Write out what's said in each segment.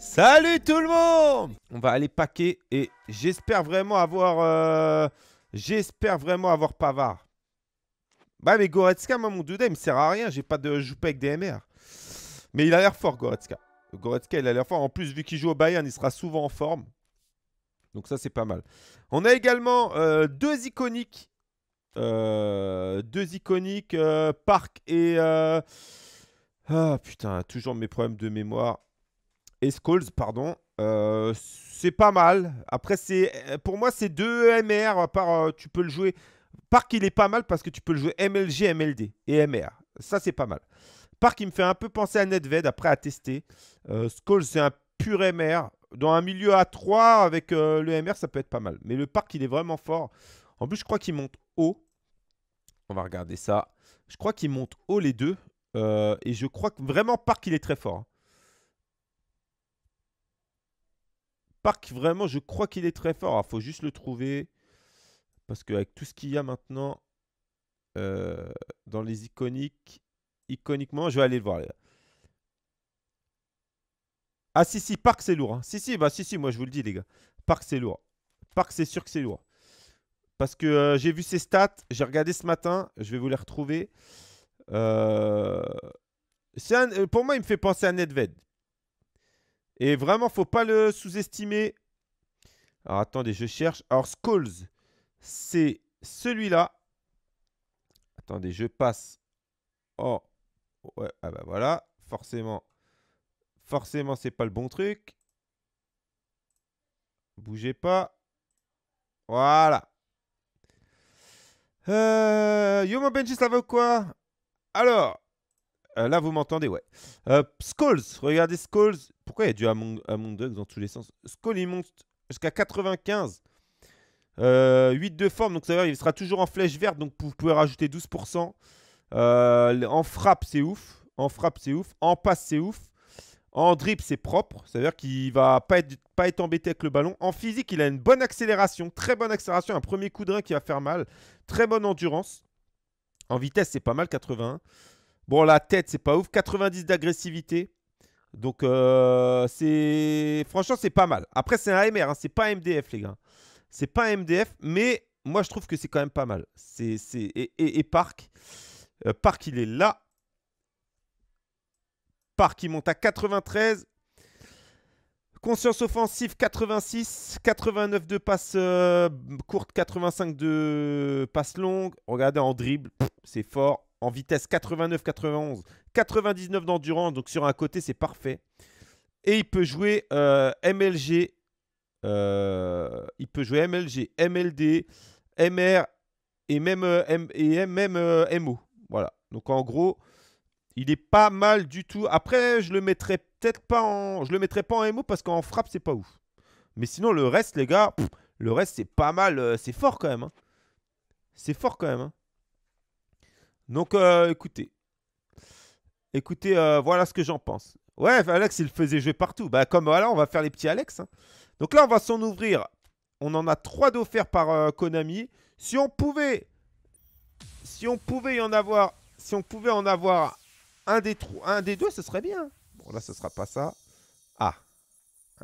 Salut tout le monde On va aller paquer et j'espère vraiment avoir... Euh, j'espère vraiment avoir Pavard. Bah mais Goretzka, moi mon 2D, il me sert à rien. J'ai pas de... joue avec DMR. Mais il a l'air fort Goretzka. Goretzka, il a l'air fort. En plus, vu qu'il joue au Bayern, il sera souvent en forme. Donc ça, c'est pas mal. On a également euh, deux iconiques. Euh, deux iconiques, Park et... Ah putain, toujours mes problèmes de mémoire et Skulls, pardon. Euh, c'est pas mal. Après, c'est euh, pour moi, c'est deux MR. À part, euh, tu peux le jouer. Park, il est pas mal parce que tu peux le jouer MLG, MLD et MR. Ça, c'est pas mal. Park, il me fait un peu penser à Nedved après à tester. Euh, c'est un pur MR. Dans un milieu à 3 avec le MR, ça peut être pas mal. Mais le Parc, il est vraiment fort. En plus, je crois qu'il monte haut. On va regarder ça. Je crois qu'il monte haut les deux. et je crois que vraiment, Park, il est très fort. Hein. Park, vraiment, je crois qu'il est très fort. Il ah, faut juste le trouver. Parce qu'avec tout ce qu'il y a maintenant euh, dans les iconiques, iconiquement, je vais aller le voir. Ah si, si, Park, c'est lourd. Hein. Si, si, bah si, si, moi je vous le dis, les gars. Parc, c'est lourd. Park, c'est sûr que c'est lourd. Parce que euh, j'ai vu ses stats, j'ai regardé ce matin, je vais vous les retrouver. Euh, c'est Un... Pour moi, il me fait penser à Nedved. Et vraiment, faut pas le sous-estimer. Alors attendez, je cherche. Alors Skulls, c'est celui-là. Attendez, je passe. Oh, ouais, ah bah voilà, forcément. Forcément, c'est pas le bon truc. Bougez pas. Voilà. Euh, Yo, mon Benji, ça veut quoi Alors, euh, là, vous m'entendez, ouais. Euh, Skulls, regardez Skulls. Pourquoi il y a du Among, dans tous les sens Skull, il monte jusqu'à 95. 8 euh, de forme, donc ça veut dire il sera toujours en flèche verte, donc vous pouvez rajouter 12%. Euh, en frappe, c'est ouf. En frappe, c'est ouf. En passe, c'est ouf. En drip, c'est propre. Ça veut dire qu'il va pas être, pas être embêté avec le ballon. En physique, il a une bonne accélération. Très bonne accélération. Un premier coup de rein qui va faire mal. Très bonne endurance. En vitesse, c'est pas mal, 81. Bon, la tête, c'est pas ouf. 90 d'agressivité. Donc, euh, c'est. Franchement, c'est pas mal. Après, c'est un MR, hein. c'est pas un MDF, les gars. C'est pas un MDF, mais moi, je trouve que c'est quand même pas mal. C'est, et, et, Parc, euh, Park. il est là. Park, il monte à 93. Conscience offensive 86, 89 de passe euh, courte. 85 de passe longue. Regardez en dribble, c'est fort en vitesse 89, 91, 99 d'endurance, donc sur un côté c'est parfait. Et il peut jouer euh, MLG, euh, il peut jouer MLG, MLD, MR et même, euh, M, et même MO. Voilà. Donc en gros, il est pas mal du tout. Après, je le mettrai peut-être pas en, je le mettrai pas en MO parce qu'en frappe c'est pas ouf. Mais sinon le reste, les gars, le reste c'est pas mal, c'est fort quand même. Hein. C'est fort quand même. Hein. Donc, euh, écoutez. Écoutez, euh, voilà ce que j'en pense. Ouais, Alex, il faisait jouer partout. Bah, comme voilà, on va faire les petits Alex. Hein. Donc là, on va s'en ouvrir. On en a trois d'offert par euh, Konami. Si on pouvait. Si on pouvait y en avoir. Si on pouvait en avoir un des, un des deux, ce serait bien. Bon, là, ce sera pas ça. Ah.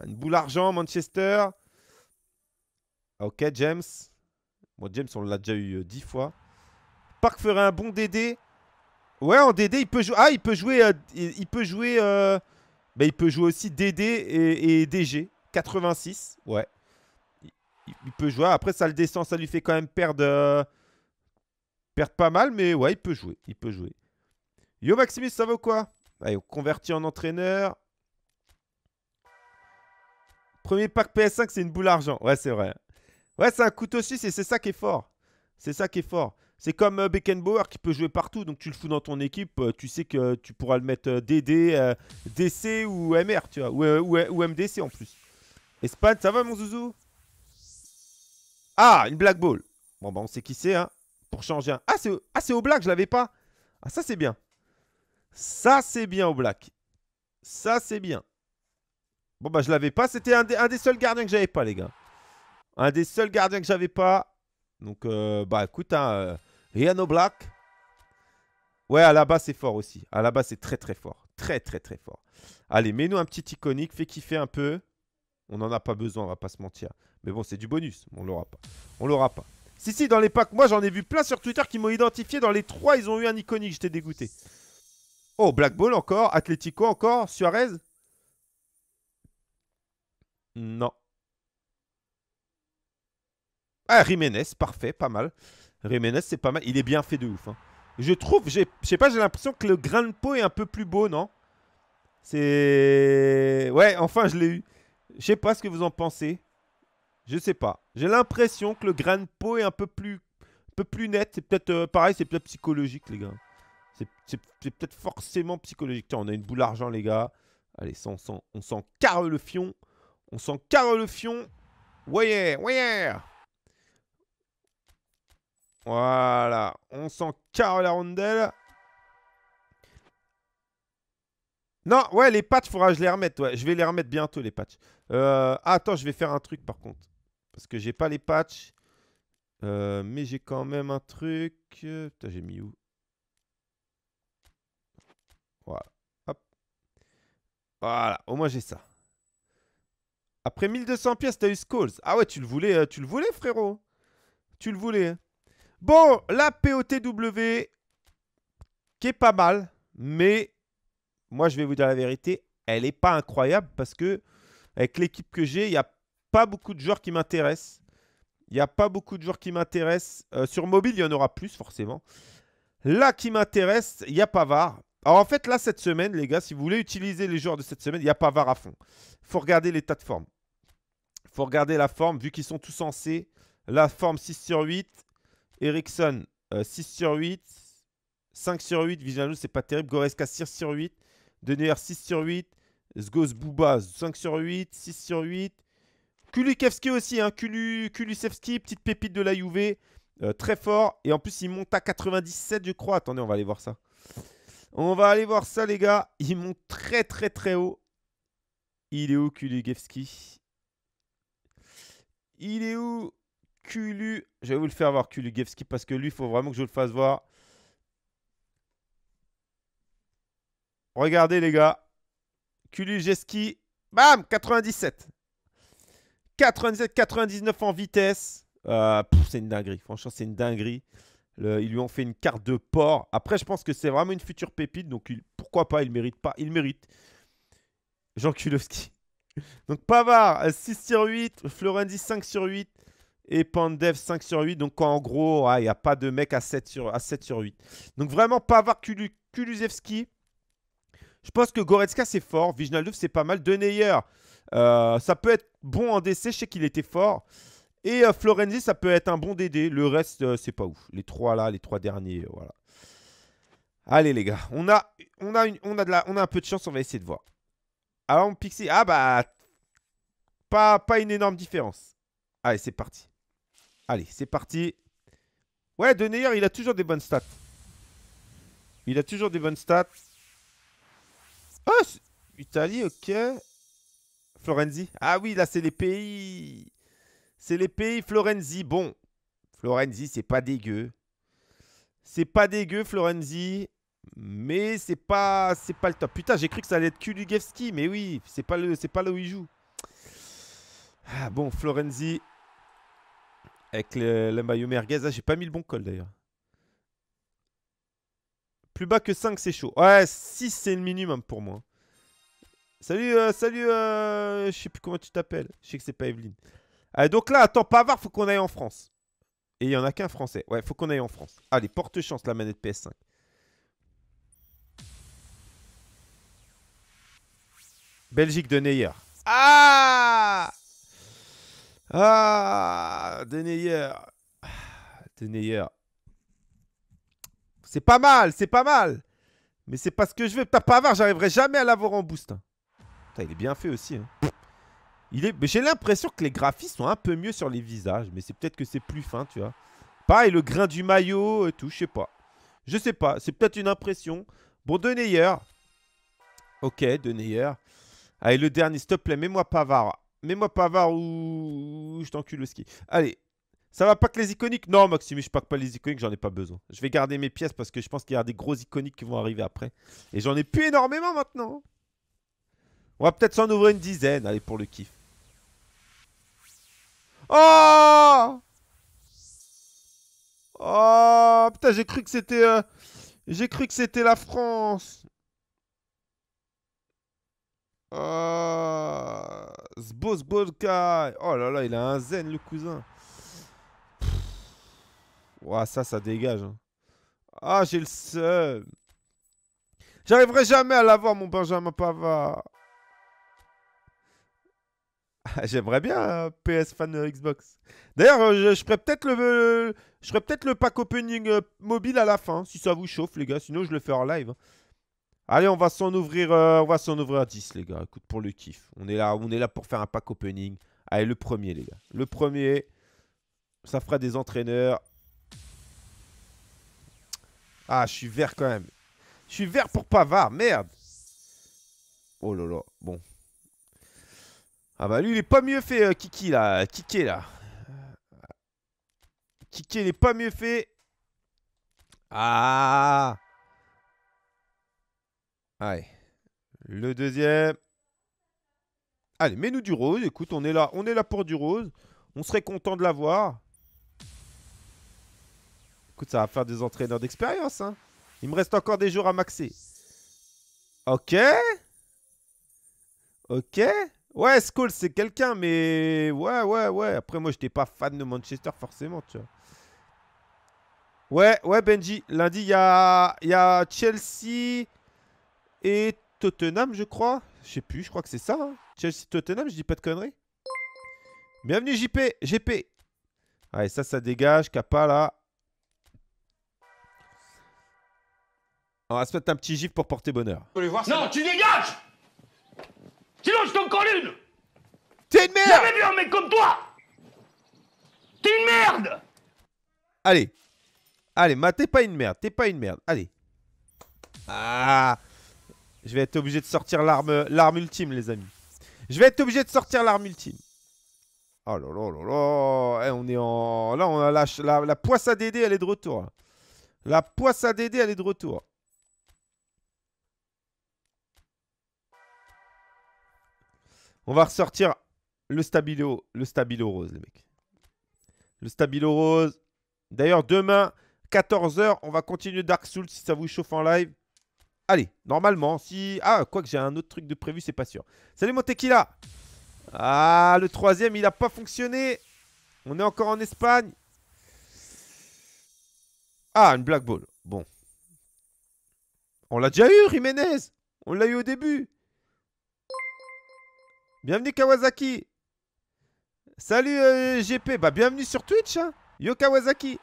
Une boule argent, Manchester. Ok, James. Bon, James, on l'a déjà eu dix fois. Park ferait un bon DD. Ouais, en DD, il peut jouer. Ah, il peut jouer. il peut jouer. Euh... il euh, bah, peut jouer aussi DD et, DG. 86. Ouais. Il, peut jouer. Après, ça le descend. Ça lui fait quand même perdre. Euh, perdre pas mal, mais ouais, il peut jouer. Il peut jouer. Yo, Maximus, ça vaut quoi Allez, on convertit en entraîneur. Premier pack PS5, c'est une boule argent. Ouais, c'est vrai. Ouais, c'est un couteau suisse et c'est ça qui est fort. C'est ça qui est fort. C'est comme euh, Beckenbauer qui peut jouer partout, donc tu le fous dans ton équipe, euh, tu sais que tu pourras le mettre DD, euh, DC ou MR, tu vois, ou, MDC en plus. Espagne, ça va mon zouzou Ah, une black ball. Bon, bah on sait qui c'est, hein, pour changer un. Ah, c'est ah, au black, je l'avais pas. Ah, ça c'est bien. Ça c'est bien au black. Ça c'est bien. Bon, bah je l'avais pas, c'était un, un des seuls gardiens que j'avais pas, les gars. Un des seuls gardiens que j'avais pas. Donc, euh, bah écoute, hein, euh, Riano Black. Ouais, à la base, c'est fort aussi. À la base, c'est très, très fort. Très, très, très fort. Allez, mets-nous un petit iconique. Fais kiffer un peu. On n'en a pas besoin, on va pas se mentir. Mais bon, c'est du bonus. On l'aura pas. On l'aura pas. Si, si, dans les packs, moi j'en ai vu plein sur Twitter qui m'ont identifié. Dans les trois, ils ont eu un iconique. J'étais dégoûté. Oh, Black Ball encore. Atletico encore. Suarez Non. Ah, Jiménez, parfait, pas mal. Jiménez, c'est pas mal. Il est bien fait de ouf. Hein. Je trouve, je sais pas, j'ai l'impression que le grain de peau est un peu plus beau, non C'est. Ouais, enfin, je l'ai eu. Je sais pas ce que vous en pensez. Je sais pas. J'ai l'impression que le grain de peau est un peu plus, un peu plus net. C'est peut-être euh, pareil, c'est peut-être psychologique, les gars. C'est peut-être forcément psychologique. Tiens, on a une boule d'argent, les gars. Allez, ça, on s'en carre le fion. On s'en carre le fion. Ouais, ouais. Voilà. On s'en carre la rondelle. Non, ouais, les patchs, faudra que je les remette. Ouais. Je vais les remettre bientôt, les patchs. Euh, attends, je vais faire un truc, par contre. Parce que j'ai pas les patchs. Euh, mais j'ai quand même un truc. Euh, putain, j'ai mis où Voilà. Hop. Voilà, au moins j'ai ça. Après 1200 pièces, t'as eu Skulls. Ah ouais, tu le voulais, tu le voulais, frérot. Tu le voulais. Bon, la POTW, qui est pas mal, mais moi, je vais vous dire la vérité, elle n'est pas incroyable parce que avec l'équipe que j'ai, il n'y a pas beaucoup de joueurs qui m'intéressent. Il n'y a pas beaucoup de joueurs qui m'intéressent. Euh, sur mobile, il y en aura plus, forcément. Là, qui m'intéresse, il y a Var. Alors, en fait, là, cette semaine, les gars, si vous voulez utiliser les joueurs de cette semaine, il y a pas Var à fond. Il faut regarder l'état de forme. Il faut regarder la forme, vu qu'ils sont tous censés. La forme 6 sur 8. Ericsson, 6 euh, sur 8. 5 sur 8. Vigiano, c'est pas terrible. Goreska, 6 sur 8. Denier, 6 sur 8. Zgos Bouba, 5 sur 8. 6 sur 8. Kulikevski aussi. Hein. petite pépite de la UV. Euh, très fort. Et en plus, il monte à 97, je crois. Attendez, on va aller voir ça. On va aller voir ça, les gars. Il monte très, très, très haut. Il est où, Kuligevski Il est où Kulu. Je vais vous le faire voir, Kulu Gevski, parce que lui, il faut vraiment que je le fasse voir. Regardez, les gars. Kulu Gevski, Bam 97. 97, 99 en vitesse. Euh, c'est une dinguerie. Franchement, c'est une dinguerie. ils lui ont fait une carte de port. Après, je pense que c'est vraiment une future pépite. Donc, pourquoi pas Il mérite pas. Il mérite. Jean Kulowski. Donc, Pavard, 6 sur 8. Florenzi, 5 sur 8 et Pandev 5 sur 8. Donc en gros, il ah, n'y a pas de mec à 7 sur, à 7 8. Donc vraiment, pas avoir Kulusevski. Je pense que Goretzka, c'est fort. Vignaldov, c'est pas mal. De euh, ça peut être bon en DC. Je sais qu'il était fort. Et euh, Florenzi, ça peut être un bon DD. Le reste, euh, c'est pas ouf. Les trois là, les trois derniers, euh, voilà. Allez les gars, on a, on a, on a de la, on a un peu de chance, on va essayer de voir. Alors, Pixie, ah bah, pas, pas une énorme différence. Allez, c'est parti. Allez, c'est parti. Ouais, Deneyer, il a toujours des bonnes stats. Il a toujours des bonnes stats. Oh, Italie, ok. Florenzi. Ah oui, là, c'est les pays. C'est les pays Florenzi. Bon, Florenzi, c'est pas dégueu. C'est pas dégueu, Florenzi. Mais c'est pas c'est pas le top. Putain, j'ai cru que ça allait être Kulugevski, mais oui, c'est pas le c'est pas là où il joue. Ah bon, Florenzi, avec le, maillot merguez. Ah, j'ai pas mis le bon col d'ailleurs. Plus bas que 5, c'est chaud. Ouais, 6, c'est le minimum pour moi. Salut, euh, salut, euh, je sais plus comment tu t'appelles. Je sais que c'est pas Evelyne. Allez, euh, donc là, attends, pas avoir faut qu'on aille en France. Et il y en a qu'un français. Ouais, faut qu'on aille en France. Allez, porte chance la manette PS5. Belgique de Neyer. Ah ah, Deneyer. Ah, Deneyer. C'est pas mal, c'est pas mal. Mais c'est pas ce que je veux. Putain, Pavard, j'arriverai jamais à l'avoir en boost. Hein. Putain, il est bien fait aussi. Hein. Il est... J'ai l'impression que les graphismes sont un peu mieux sur les visages. Mais c'est peut-être que c'est plus fin, tu vois. Pareil, le grain du maillot et tout, je sais pas. Je sais pas, c'est peut-être une impression. Bon, Deneyer. Ok, Deneyer. Allez, le dernier, s'il te plaît, mets-moi Pavard. Mets-moi Pavard ou je t'encule le ski. Allez. Ça va pas que les iconiques Non, Maxime, je pack pas les iconiques, j'en ai pas besoin. Je vais garder mes pièces parce que je pense qu'il y a des gros iconiques qui vont arriver après. Et j'en ai plus énormément maintenant. On va peut-être s'en ouvrir une dizaine, allez, pour le kiff. Oh Oh Putain, j'ai cru que c'était... Euh, j'ai cru que c'était la France ah, Oh là là, il a un zen, le cousin. Ouais, ça, ça dégage. Hein. Ah, j'ai le seul. J'arriverai jamais à l'avoir, mon Benjamin Pavard. Ah, j'aimerais bien hein, PS fan Xbox. D'ailleurs, euh, je, je, ferai peut-être le, je peut-être le pack opening euh, mobile à la fin, si ça vous chauffe, les gars. Sinon, je le fais en live. Hein. Allez, on va s'en ouvrir, euh, on va s'en ouvrir à 10, les gars. Écoute, pour le kiff. On est là, on est là pour faire un pack opening. Allez, le premier, les gars. Le premier, ça fera des entraîneurs. Ah, je suis vert quand même. Je suis vert pour Pavard, merde. Oh là là, bon. Ah bah lui, il est pas mieux fait, euh, Kiki, là. Kiki, là. Kiki, il est pas mieux fait. Ah Allez. Le deuxième. Allez, mets-nous du rose. Écoute, on est là, on est là pour du rose. On serait content de l'avoir. Écoute, ça va faire des entraîneurs d'expérience. Hein. Il me reste encore des jours à maxer. Ok. Ok. Ouais, Skull, c'est quelqu'un, mais... Ouais, ouais, ouais. Après, moi, j'étais pas fan de Manchester, forcément, tu vois. Ouais, ouais, Benji. Lundi, il y y a Chelsea et Tottenham, je crois. Je sais plus, je crois que c'est ça. Hein. Chelsea-Tottenham, je dis pas de conneries. Bienvenue JP, GP. Allez, ça, ça dégage. Kappa, là. On va se mettre un petit gif pour porter bonheur. non, tu dégages Sinon, je t'en colle une T'es une merde J'avais vu un mec comme toi T'es une merde Allez. Allez, ma, t'es pas une merde. T'es pas une merde. Allez. Ah je vais être obligé de sortir l'arme ultime, les amis. Je vais être obligé de sortir l'arme ultime. Oh là là là là. Eh, on est en... Là, on a la, la, la poisse à Dédé, elle est de retour. La poisse à Dédé, elle est de retour. On va ressortir le stabilo, le stabilo rose, les mecs. Le stabilo rose. D'ailleurs, demain, 14h, on va continuer Dark Souls si ça vous chauffe en live. Allez, normalement, si... Ah, quoi que j'ai un autre truc de prévu, c'est pas sûr. Salut mon tequila Ah, le troisième, il a pas fonctionné On est encore en Espagne Ah, une black ball. Bon. On l'a déjà eu, Jiménez On l'a eu au début Bienvenue Kawasaki Salut euh, GP bah, bienvenue sur Twitch hein. Yo Kawasaki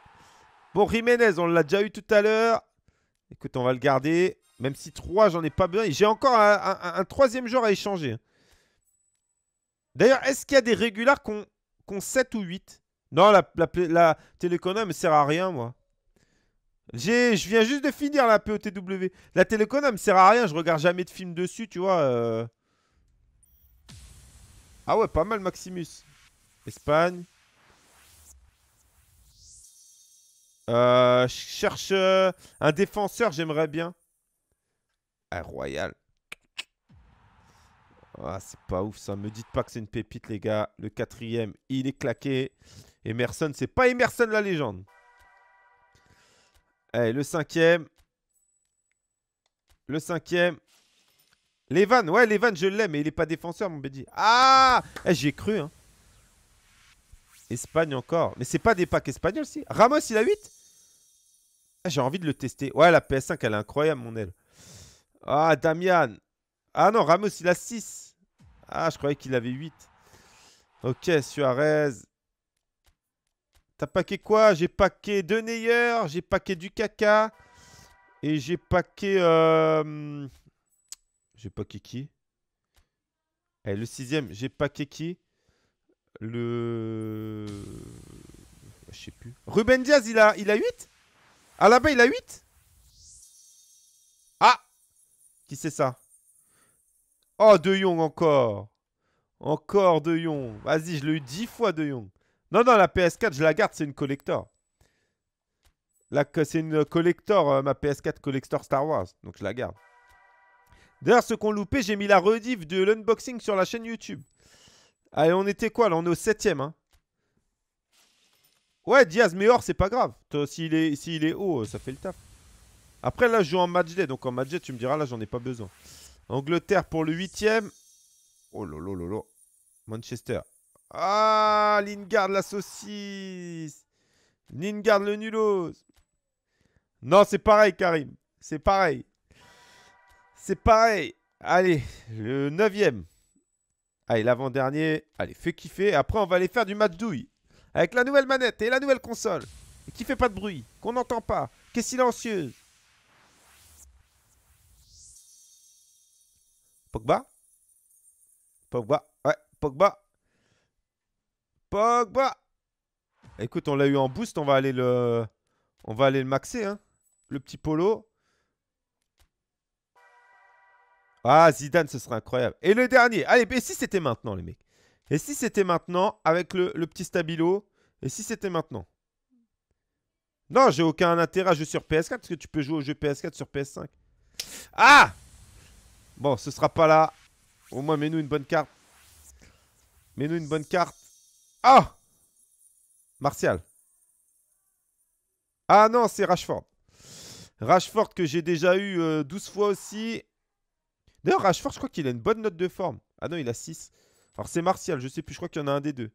Bon, Jiménez, on l'a déjà eu tout à l'heure. Écoute, on va le garder. Même si 3, j'en ai pas besoin. J'ai encore un, troisième joueur à échanger. D'ailleurs, est-ce qu'il y a des régulars qu'on ont 7 ou 8 Non, la, la, la me sert à rien, moi. Je viens juste de finir la POTW. La télécona me sert à rien. Je regarde jamais de film dessus, tu vois. Euh. Ah ouais, pas mal, Maximus. Espagne. Euh, je cherche euh, un défenseur, j'aimerais bien. Royal. Ah, c'est pas ouf ça. Me dites pas que c'est une pépite, les gars. Le quatrième, il est claqué. Emerson, c'est pas Emerson la légende. Et eh, le cinquième. Le cinquième. Levan, ouais, Levan, je l'aime, mais il est pas défenseur, mon Bédi. Ah j'ai eh, J'y ai cru. Hein. Espagne encore. Mais c'est pas des packs espagnols, si. Ramos, il a 8 ah, J'ai envie de le tester. Ouais, la PS5, elle est incroyable, mon aile. Ah, Damian. Ah non, Ramos, il a 6. Ah, je croyais qu'il avait 8. Ok, Suarez. T'as paqué quoi J'ai paqué De Neyer, j'ai paqué du caca. Et j'ai paqué... Euh, j'ai paqué qui eh, Le sixième, j'ai paqué qui Le... Je sais plus. Ruben Diaz, il a, il a 8 bas il a 8 c'est ça Oh, De Jong encore. Encore De Jong. Vas-y, je l'ai eu 10 fois De Jong. Non, non, la PS4, je la garde, c'est une collector. C'est une collector, euh, ma PS4 collector Star Wars. Donc je la garde. D'ailleurs, ce qu'on loupait, j'ai mis la rediff de l'unboxing sur la chaîne YouTube. Allez, on était quoi là On est au 7 hein. Ouais, Diaz, mais or, c'est pas grave. S'il est, est haut, euh, ça fait le taf. Après, là, je joue en match Donc, en match tu me diras, là, j'en ai pas besoin. Angleterre pour le huitième. Oh lolo lolo. Manchester. Ah, Lingard, la saucisse. Lingard, le nulos. Non, c'est pareil, Karim. C'est pareil. C'est pareil. Allez, le neuvième. Allez, l'avant-dernier. Allez, fais kiffer. Après, on va aller faire du match douille. Avec la nouvelle manette et la nouvelle console. Qui fait pas de bruit. Qu'on n'entend pas. Qui est silencieuse. Pogba Pogba, ouais, Pogba. Pogba Écoute, on l'a eu en boost, on va aller le... On va aller le maxer, hein. Le petit polo. Ah, Zidane, ce serait incroyable. Et le dernier. Allez, et si c'était maintenant, les mecs Et si c'était maintenant, avec le, le, petit stabilo Et si c'était maintenant Non, j'ai aucun intérêt à jouer sur PS4, parce que tu peux jouer au jeu PS4 sur PS5. Ah Bon, ce sera pas là. Au moins, mets-nous une bonne carte. Mets-nous une bonne carte. Ah Martial. Ah non, c'est Rashford. Rashford que j'ai déjà eu 12 euh, fois aussi. D'ailleurs, Rashford, je crois qu'il a une bonne note de forme. Ah non, il a 6. Alors, c'est Martial, je sais plus, je crois qu'il y en a un des deux.